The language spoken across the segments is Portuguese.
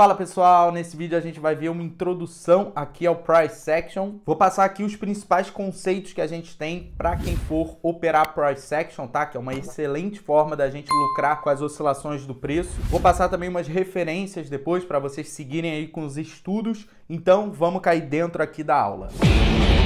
Fala pessoal, nesse vídeo a gente vai ver uma introdução aqui ao price section. Vou passar aqui os principais conceitos que a gente tem para quem for operar price section, tá? Que é uma excelente forma da gente lucrar com as oscilações do preço. Vou passar também umas referências depois para vocês seguirem aí com os estudos. Então, vamos cair dentro aqui da aula. Música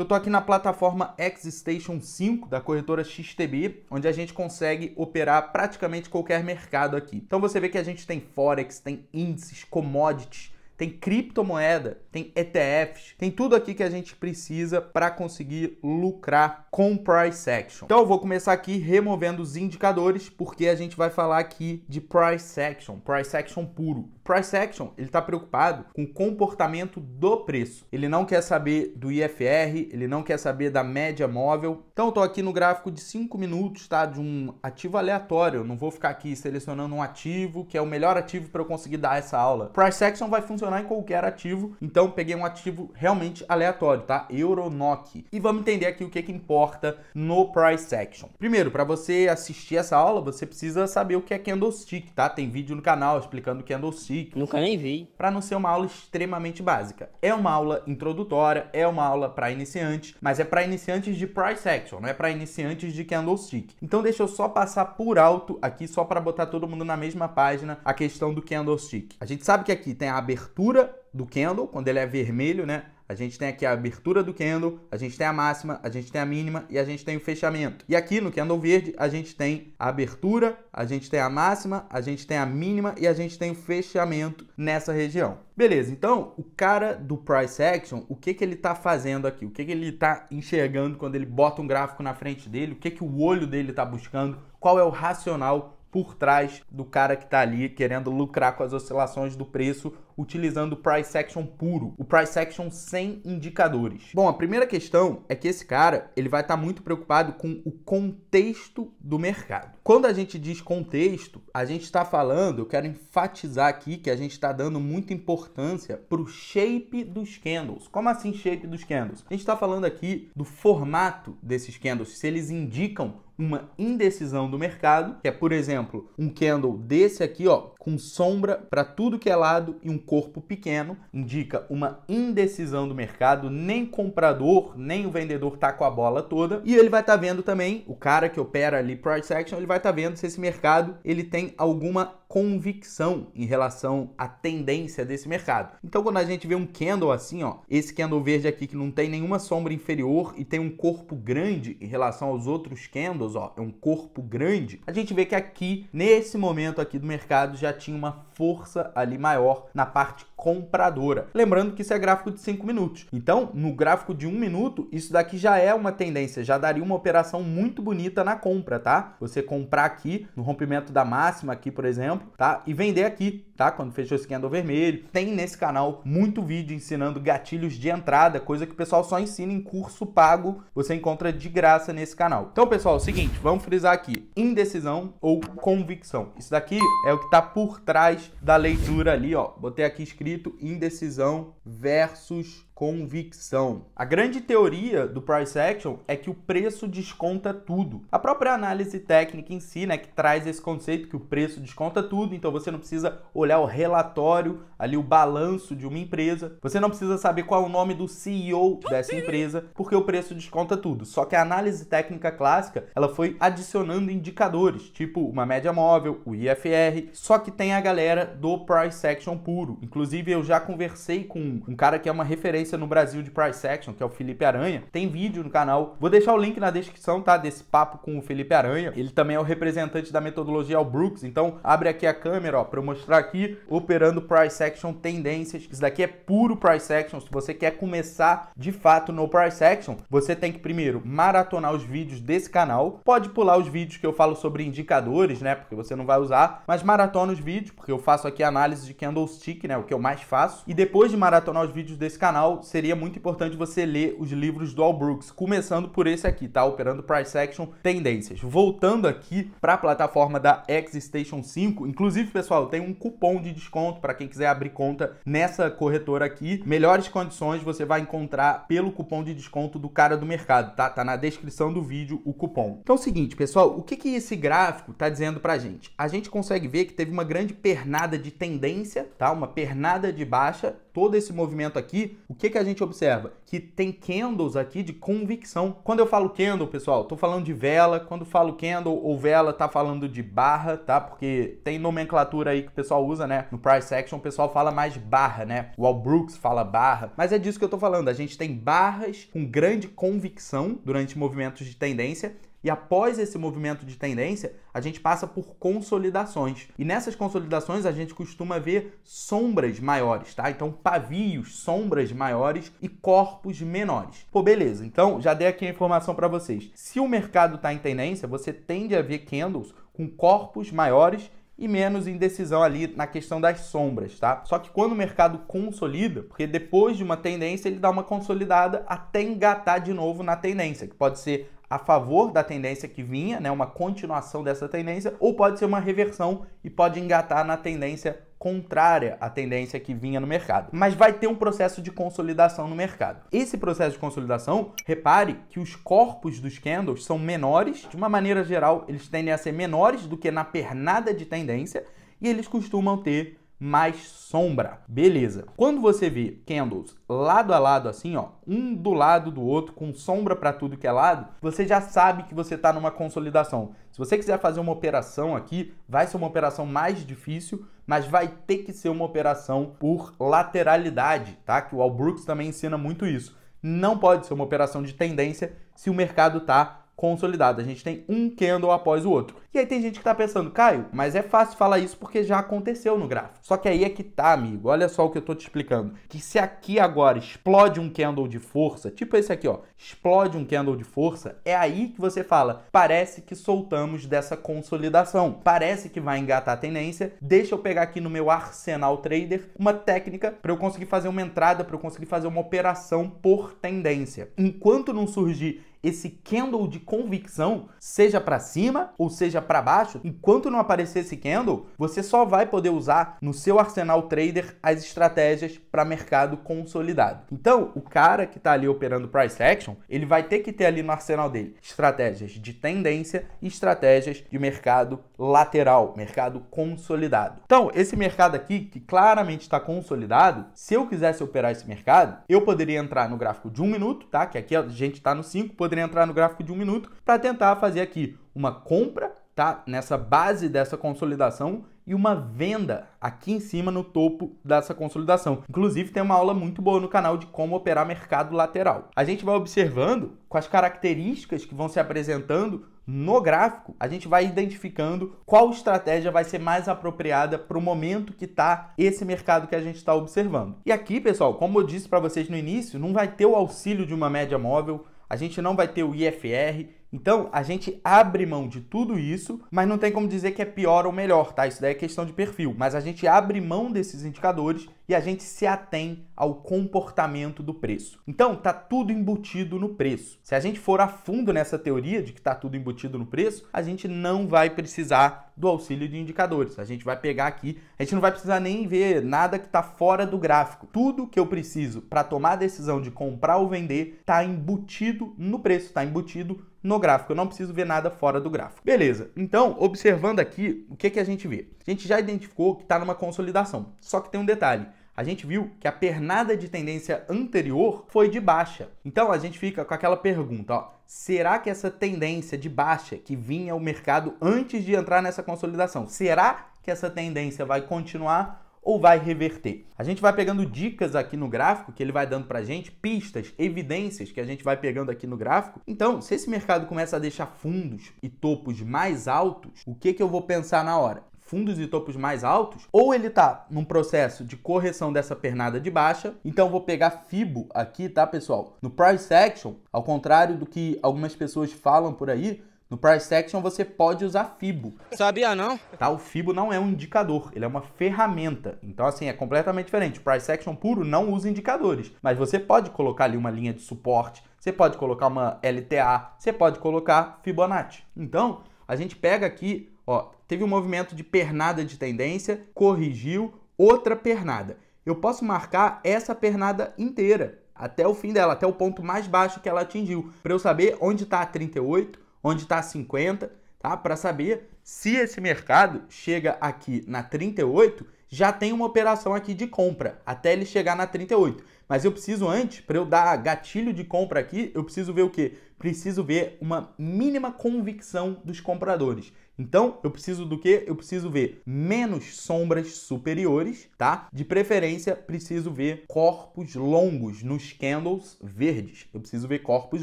Eu estou aqui na plataforma X-Station 5 da corretora XTB, onde a gente consegue operar praticamente qualquer mercado aqui. Então você vê que a gente tem Forex, tem índices, commodities, tem criptomoeda, tem ETFs, tem tudo aqui que a gente precisa para conseguir lucrar com price action. Então eu vou começar aqui removendo os indicadores, porque a gente vai falar aqui de price action, price action puro price action, ele está preocupado com o comportamento do preço. Ele não quer saber do IFR, ele não quer saber da média móvel. Então estou aqui no gráfico de 5 minutos, tá? De um ativo aleatório. Eu não vou ficar aqui selecionando um ativo, que é o melhor ativo para eu conseguir dar essa aula. Price action vai funcionar em qualquer ativo, então peguei um ativo realmente aleatório, tá? Euronoc. E vamos entender aqui o que, que importa no price action. Primeiro, para você assistir essa aula, você precisa saber o que é candlestick, tá? Tem vídeo no canal explicando candlestick Nunca nem vi. Para não ser uma aula extremamente básica. É uma aula introdutória, é uma aula para iniciantes, mas é para iniciantes de price action, não é para iniciantes de candlestick. Então deixa eu só passar por alto aqui só para botar todo mundo na mesma página a questão do candlestick. A gente sabe que aqui tem a abertura do candle, quando ele é vermelho, né? A gente tem aqui a abertura do candle, a gente tem a máxima, a gente tem a mínima e a gente tem o fechamento. E aqui no candle verde a gente tem a abertura, a gente tem a máxima, a gente tem a mínima e a gente tem o fechamento nessa região. Beleza, então o cara do price action, o que, que ele está fazendo aqui? O que, que ele está enxergando quando ele bota um gráfico na frente dele? O que, que o olho dele está buscando? Qual é o racional por trás do cara que está ali querendo lucrar com as oscilações do preço utilizando o price action puro, o price action sem indicadores. Bom, a primeira questão é que esse cara, ele vai estar tá muito preocupado com o contexto do mercado. Quando a gente diz contexto, a gente está falando, eu quero enfatizar aqui que a gente está dando muita importância para o shape dos candles. Como assim shape dos candles? A gente está falando aqui do formato desses candles, se eles indicam uma indecisão do mercado, que é, por exemplo, um candle desse aqui, ó, com sombra para tudo que é lado e um corpo pequeno, indica uma indecisão do mercado, nem comprador, nem o vendedor tá com a bola toda. E ele vai estar tá vendo também, o cara que opera ali price action, ele vai estar tá vendo se esse mercado ele tem alguma convicção em relação à tendência desse mercado. Então, quando a gente vê um candle assim, ó, esse candle verde aqui que não tem nenhuma sombra inferior e tem um corpo grande em relação aos outros candles, ó, é um corpo grande, a gente vê que aqui, nesse momento aqui do mercado, já tinha uma força ali maior na parte compradora. Lembrando que isso é gráfico de 5 minutos. Então, no gráfico de 1 um minuto, isso daqui já é uma tendência, já daria uma operação muito bonita na compra, tá? Você comprar aqui no rompimento da máxima aqui, por exemplo, tá? E vender aqui, tá? Quando fechou esse candle vermelho. Tem nesse canal muito vídeo ensinando gatilhos de entrada, coisa que o pessoal só ensina em curso pago, você encontra de graça nesse canal. Então, pessoal, é o seguinte, vamos frisar aqui, indecisão ou convicção. Isso daqui é o que tá por trás da leitura ali, ó. Botei aqui escrito indecisão versus convicção. A grande teoria do price action é que o preço desconta tudo. A própria análise técnica em si, né, que traz esse conceito que o preço desconta tudo, então você não precisa olhar o relatório, ali o balanço de uma empresa, você não precisa saber qual é o nome do CEO dessa empresa, porque o preço desconta tudo. Só que a análise técnica clássica, ela foi adicionando indicadores, tipo uma média móvel, o IFR, só que tem a galera do price action puro. Inclusive eu já conversei com um cara que é uma referência referência no Brasil de price action, que é o Felipe Aranha, tem vídeo no canal. Vou deixar o link na descrição, tá? Desse papo com o Felipe Aranha. Ele também é o representante da metodologia Al Brooks. Então, abre aqui a câmera, ó, para eu mostrar aqui operando price action tendências. Isso daqui é puro price action. Se você quer começar de fato no price action, você tem que primeiro maratonar os vídeos desse canal. Pode pular os vídeos que eu falo sobre indicadores, né? Porque você não vai usar, mas maratona os vídeos, porque eu faço aqui análise de candlestick, né? O que eu mais faço. E depois de maratonar os vídeos desse canal, seria muito importante você ler os livros do Al Brooks, começando por esse aqui, tá? Operando Price Action Tendências. Voltando aqui para a plataforma da x 5, inclusive, pessoal, tem um cupom de desconto para quem quiser abrir conta nessa corretora aqui. Melhores condições você vai encontrar pelo cupom de desconto do cara do mercado, tá? Tá na descrição do vídeo o cupom. Então é o seguinte, pessoal, o que, que esse gráfico tá dizendo pra gente? A gente consegue ver que teve uma grande pernada de tendência, tá? Uma pernada de baixa todo esse movimento aqui, o que, que a gente observa? Que tem candles aqui de convicção. Quando eu falo candle, pessoal, tô falando de vela. Quando falo candle ou vela, tá falando de barra, tá? Porque tem nomenclatura aí que o pessoal usa, né? No price action, o pessoal fala mais barra, né? O Al Brooks fala barra. Mas é disso que eu tô falando. A gente tem barras com grande convicção durante movimentos de tendência e após esse movimento de tendência, a gente passa por consolidações. E nessas consolidações a gente costuma ver sombras maiores, tá? Então pavios, sombras maiores e corpos menores. Pô, beleza. Então já dei aqui a informação para vocês. Se o mercado está em tendência, você tende a ver candles com corpos maiores e menos indecisão ali na questão das sombras, tá? Só que quando o mercado consolida, porque depois de uma tendência ele dá uma consolidada até engatar de novo na tendência, que pode ser a favor da tendência que vinha, né, uma continuação dessa tendência, ou pode ser uma reversão e pode engatar na tendência contrária à tendência que vinha no mercado. Mas vai ter um processo de consolidação no mercado. Esse processo de consolidação, repare que os corpos dos candles são menores, de uma maneira geral, eles tendem a ser menores do que na pernada de tendência e eles costumam ter mais sombra. Beleza. Quando você vê candles lado a lado assim, ó, um do lado do outro com sombra para tudo que é lado, você já sabe que você está numa consolidação. Se você quiser fazer uma operação aqui, vai ser uma operação mais difícil, mas vai ter que ser uma operação por lateralidade, tá? Que o Al Brooks também ensina muito isso. Não pode ser uma operação de tendência se o mercado está consolidado. A gente tem um candle após o outro. E aí tem gente que está pensando, Caio, mas é fácil falar isso porque já aconteceu no gráfico. Só que aí é que tá, amigo. Olha só o que eu tô te explicando. Que se aqui agora explode um candle de força, tipo esse aqui, ó, explode um candle de força, é aí que você fala, parece que soltamos dessa consolidação. Parece que vai engatar a tendência. Deixa eu pegar aqui no meu arsenal trader uma técnica para eu conseguir fazer uma entrada, para eu conseguir fazer uma operação por tendência. Enquanto não surgir esse candle de convicção, seja para cima ou seja para baixo, enquanto não aparecer esse candle, você só vai poder usar no seu arsenal trader as estratégias para mercado consolidado. Então, o cara que está ali operando price action, ele vai ter que ter ali no arsenal dele estratégias de tendência e estratégias de mercado lateral, mercado consolidado. Então, esse mercado aqui que claramente está consolidado, se eu quisesse operar esse mercado, eu poderia entrar no gráfico de um minuto, tá? Que aqui a gente está no 5, poderia entrar no gráfico de um minuto para tentar fazer aqui uma compra, tá? Nessa base dessa consolidação e uma venda aqui em cima no topo dessa consolidação. Inclusive tem uma aula muito boa no canal de como operar mercado lateral. A gente vai observando com as características que vão se apresentando no gráfico, a gente vai identificando qual estratégia vai ser mais apropriada para o momento que está esse mercado que a gente está observando. E aqui, pessoal, como eu disse para vocês no início, não vai ter o auxílio de uma média móvel, a gente não vai ter o IFR, então, a gente abre mão de tudo isso, mas não tem como dizer que é pior ou melhor, tá? Isso daí é questão de perfil. Mas a gente abre mão desses indicadores e a gente se atém ao comportamento do preço. Então, tá tudo embutido no preço. Se a gente for a fundo nessa teoria de que tá tudo embutido no preço, a gente não vai precisar do auxílio de indicadores. A gente vai pegar aqui, a gente não vai precisar nem ver nada que tá fora do gráfico. Tudo que eu preciso para tomar a decisão de comprar ou vender tá embutido no preço, tá embutido no gráfico, eu não preciso ver nada fora do gráfico. Beleza, então, observando aqui, o que, que a gente vê? A gente já identificou que está numa consolidação, só que tem um detalhe. A gente viu que a pernada de tendência anterior foi de baixa. Então a gente fica com aquela pergunta, ó, será que essa tendência de baixa que vinha o mercado antes de entrar nessa consolidação, será que essa tendência vai continuar ou vai reverter. A gente vai pegando dicas aqui no gráfico que ele vai dando pra gente, pistas, evidências que a gente vai pegando aqui no gráfico. Então, se esse mercado começa a deixar fundos e topos mais altos, o que que eu vou pensar na hora? fundos e topos mais altos, ou ele tá num processo de correção dessa pernada de baixa. Então vou pegar Fibo aqui, tá, pessoal? No price action, ao contrário do que algumas pessoas falam por aí, no price action você pode usar FIBO. Sabia não? Tá, o FIBO não é um indicador, ele é uma ferramenta. Então assim, é completamente diferente. O price action puro não usa indicadores, mas você pode colocar ali uma linha de suporte, você pode colocar uma LTA, você pode colocar Fibonacci. Então, a gente pega aqui, ó, teve um movimento de pernada de tendência, corrigiu, outra pernada. Eu posso marcar essa pernada inteira até o fim dela, até o ponto mais baixo que ela atingiu, para eu saber onde está a 38 onde está 50, tá? tá? Para saber se esse mercado chega aqui na 38, já tem uma operação aqui de compra até ele chegar na 38. Mas eu preciso antes, para eu dar gatilho de compra aqui, eu preciso ver o quê? Preciso ver uma mínima convicção dos compradores. Então, eu preciso do quê? Eu preciso ver menos sombras superiores, tá? De preferência, preciso ver corpos longos nos candles verdes. Eu preciso ver corpos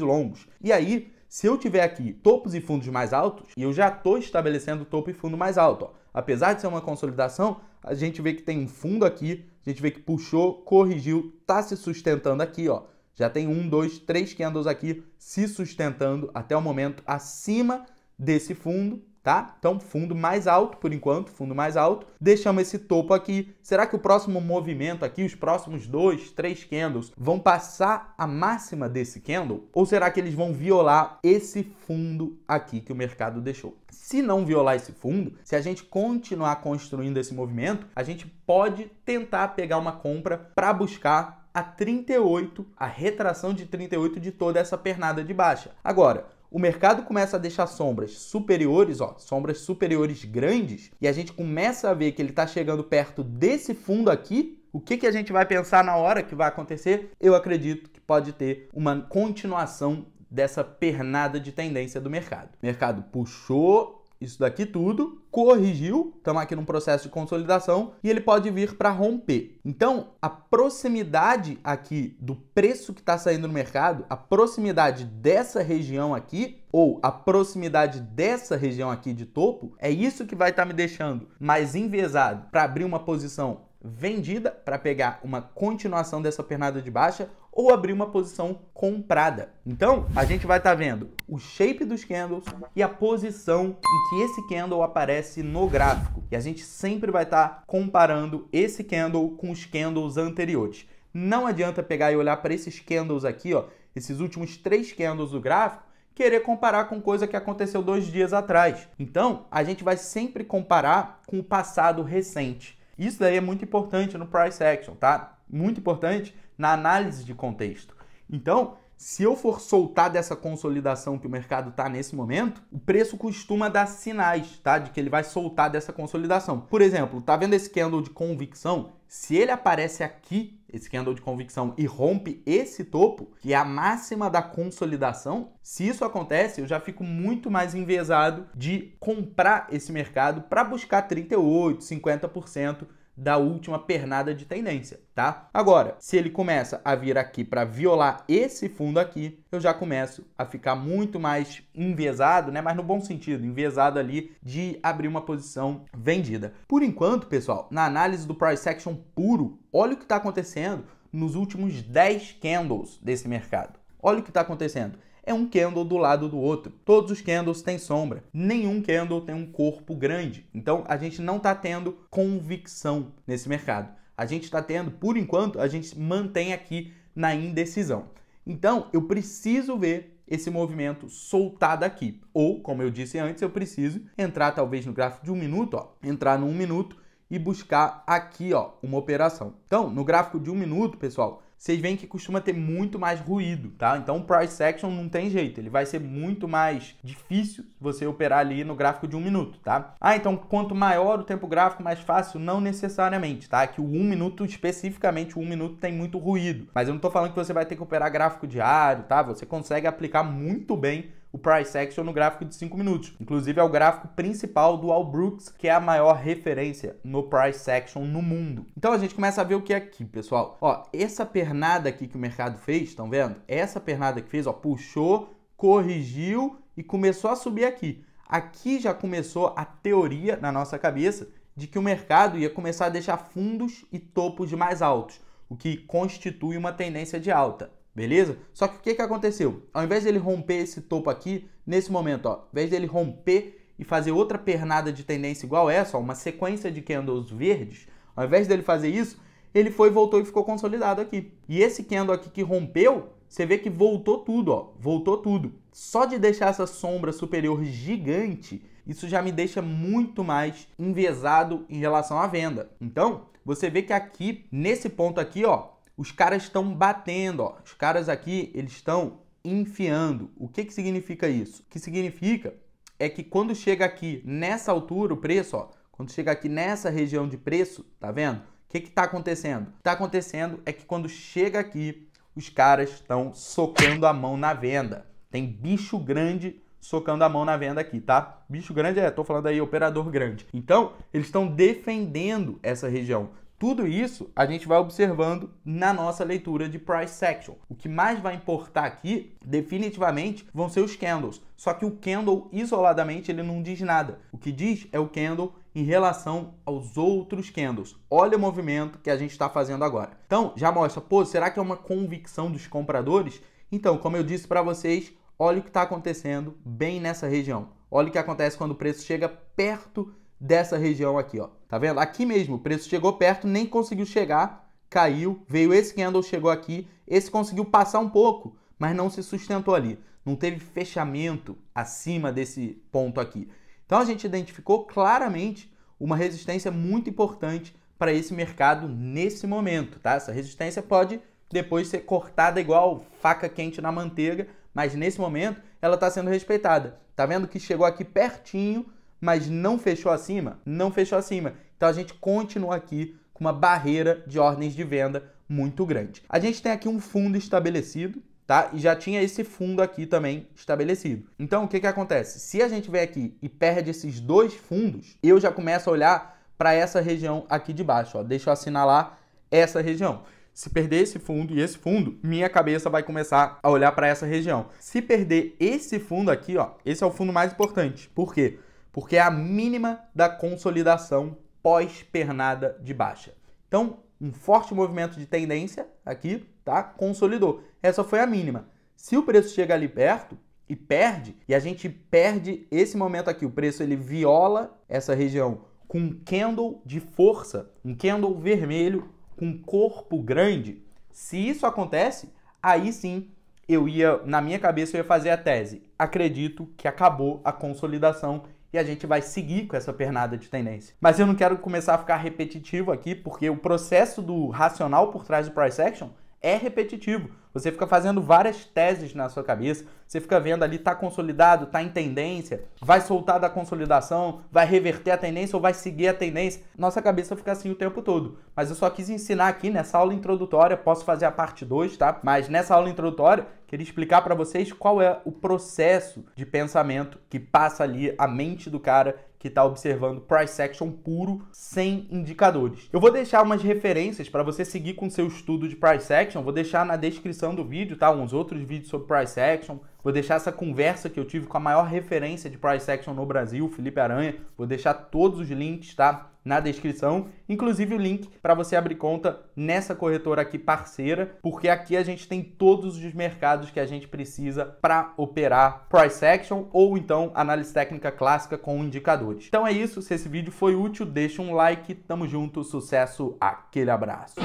longos. E aí, se eu tiver aqui topos e fundos mais altos, e eu já estou estabelecendo topo e fundo mais alto. Ó. Apesar de ser uma consolidação, a gente vê que tem um fundo aqui, a gente vê que puxou, corrigiu, está se sustentando aqui, ó. Já tem um, dois, três candles aqui se sustentando até o momento acima desse fundo tá? Então, fundo mais alto por enquanto, fundo mais alto. Deixamos esse topo aqui. Será que o próximo movimento aqui, os próximos dois, três candles, vão passar a máxima desse candle? Ou será que eles vão violar esse fundo aqui que o mercado deixou? Se não violar esse fundo, se a gente continuar construindo esse movimento, a gente pode tentar pegar uma compra para buscar a 38, a retração de 38 de toda essa pernada de baixa. Agora, o mercado começa a deixar sombras superiores, ó, sombras superiores grandes, e a gente começa a ver que ele está chegando perto desse fundo aqui, o que, que a gente vai pensar na hora que vai acontecer? Eu acredito que pode ter uma continuação dessa pernada de tendência do mercado. O mercado puxou isso daqui tudo, corrigiu, estamos aqui num processo de consolidação e ele pode vir para romper. Então, a proximidade aqui do preço que está saindo no mercado, a proximidade dessa região aqui ou a proximidade dessa região aqui de topo, é isso que vai estar tá me deixando mais envesado para abrir uma posição vendida para pegar uma continuação dessa pernada de baixa ou abrir uma posição comprada. Então, a gente vai estar tá vendo o shape dos candles e a posição em que esse candle aparece no gráfico. E a gente sempre vai estar tá comparando esse candle com os candles anteriores. Não adianta pegar e olhar para esses candles aqui, ó, esses últimos três candles do gráfico, querer comparar com coisa que aconteceu dois dias atrás. Então, a gente vai sempre comparar com o passado recente. Isso daí é muito importante no price action, tá? Muito importante na análise de contexto. Então, se eu for soltar dessa consolidação que o mercado está nesse momento, o preço costuma dar sinais, tá? De que ele vai soltar dessa consolidação. Por exemplo, tá vendo esse candle de convicção? Se ele aparece aqui, esse candle de convicção, e rompe esse topo, que é a máxima da consolidação, se isso acontece, eu já fico muito mais enviesado de comprar esse mercado para buscar 38, 50% da última pernada de tendência, tá? Agora, se ele começa a vir aqui para violar esse fundo aqui, eu já começo a ficar muito mais envesado, né? Mas no bom sentido, envesado ali de abrir uma posição vendida. Por enquanto, pessoal, na análise do price action puro, olha o que está acontecendo nos últimos 10 candles desse mercado. Olha o que está acontecendo é um candle do lado do outro. Todos os candles têm sombra, nenhum candle tem um corpo grande. Então a gente não está tendo convicção nesse mercado. A gente está tendo, por enquanto, a gente mantém aqui na indecisão. Então eu preciso ver esse movimento soltar daqui. Ou, como eu disse antes, eu preciso entrar talvez no gráfico de um minuto, ó, entrar no um minuto e buscar aqui ó, uma operação. Então, no gráfico de um minuto, pessoal, vocês veem que costuma ter muito mais ruído, tá? Então o price action não tem jeito, ele vai ser muito mais difícil você operar ali no gráfico de um minuto, tá? Ah, então quanto maior o tempo gráfico, mais fácil? Não necessariamente, tá? Que o um minuto, especificamente o um minuto, tem muito ruído. Mas eu não tô falando que você vai ter que operar gráfico diário, tá? Você consegue aplicar muito bem o price action no gráfico de 5 minutos. Inclusive é o gráfico principal do Al Brooks, que é a maior referência no price action no mundo. Então a gente começa a ver o que é aqui, pessoal. Ó, essa pernada aqui que o mercado fez, estão vendo? Essa pernada que fez, ó, puxou, corrigiu e começou a subir aqui. Aqui já começou a teoria na nossa cabeça de que o mercado ia começar a deixar fundos e topos mais altos, o que constitui uma tendência de alta beleza? Só que o que, que aconteceu? Ao invés dele romper esse topo aqui, nesse momento, ó, ao invés dele romper e fazer outra pernada de tendência igual essa, ó, uma sequência de candles verdes, ao invés dele fazer isso, ele foi, voltou e ficou consolidado aqui. E esse candle aqui que rompeu, você vê que voltou tudo, ó, voltou tudo. Só de deixar essa sombra superior gigante, isso já me deixa muito mais envesado em relação à venda. Então, você vê que aqui, nesse ponto aqui, ó, os caras estão batendo, ó. Os caras aqui, eles estão enfiando. O que, que significa isso? O que significa é que quando chega aqui nessa altura, o preço, ó, quando chega aqui nessa região de preço, tá vendo? O que está acontecendo? O que está acontecendo é que quando chega aqui, os caras estão socando a mão na venda. Tem bicho grande socando a mão na venda aqui, tá? Bicho grande é, tô falando aí, operador grande. Então, eles estão defendendo essa região. Tudo isso a gente vai observando na nossa leitura de price action. O que mais vai importar aqui, definitivamente, vão ser os candles. Só que o candle isoladamente ele não diz nada. O que diz é o candle em relação aos outros candles. Olha o movimento que a gente está fazendo agora. Então, já mostra, pô, será que é uma convicção dos compradores? Então, como eu disse para vocês, olha o que está acontecendo bem nessa região. Olha o que acontece quando o preço chega perto dessa região aqui, ó. Tá vendo? Aqui mesmo, o preço chegou perto, nem conseguiu chegar, caiu, veio esse candle, chegou aqui, esse conseguiu passar um pouco, mas não se sustentou ali. Não teve fechamento acima desse ponto aqui. Então a gente identificou claramente uma resistência muito importante para esse mercado nesse momento, tá? Essa resistência pode depois ser cortada igual faca quente na manteiga, mas nesse momento ela está sendo respeitada. Tá vendo que chegou aqui pertinho mas não fechou acima, não fechou acima. Então a gente continua aqui com uma barreira de ordens de venda muito grande. A gente tem aqui um fundo estabelecido, tá? E já tinha esse fundo aqui também estabelecido. Então, o que que acontece? Se a gente vem aqui e perde esses dois fundos, eu já começo a olhar para essa região aqui de baixo, ó. Deixa eu assinalar essa região. Se perder esse fundo e esse fundo, minha cabeça vai começar a olhar para essa região. Se perder esse fundo aqui, ó, esse é o fundo mais importante. Por quê? porque é a mínima da consolidação pós-pernada de baixa. Então, um forte movimento de tendência aqui, tá? Consolidou. Essa foi a mínima. Se o preço chega ali perto e perde, e a gente perde esse momento aqui, o preço ele viola essa região com um candle de força, um candle vermelho com corpo grande. Se isso acontece, aí sim eu ia, na minha cabeça, eu ia fazer a tese. Acredito que acabou a consolidação e a gente vai seguir com essa pernada de tendência. Mas eu não quero começar a ficar repetitivo aqui, porque o processo do racional por trás do price action é repetitivo. Você fica fazendo várias teses na sua cabeça, você fica vendo ali, tá consolidado, tá em tendência, vai soltar da consolidação, vai reverter a tendência ou vai seguir a tendência. Nossa cabeça fica assim o tempo todo. Mas eu só quis ensinar aqui nessa aula introdutória, posso fazer a parte 2, tá? Mas nessa aula introdutória, queria explicar para vocês qual é o processo de pensamento que passa ali a mente do cara que está observando price action puro sem indicadores. Eu vou deixar umas referências para você seguir com seu estudo de price action, vou deixar na descrição do vídeo, tá? Uns outros vídeos sobre price action, Vou deixar essa conversa que eu tive com a maior referência de price action no Brasil, Felipe Aranha. Vou deixar todos os links, tá? Na descrição, inclusive o link para você abrir conta nessa corretora aqui parceira, porque aqui a gente tem todos os mercados que a gente precisa para operar price action ou então análise técnica clássica com indicadores. Então é isso, se esse vídeo foi útil, deixa um like, tamo junto, sucesso, aquele abraço.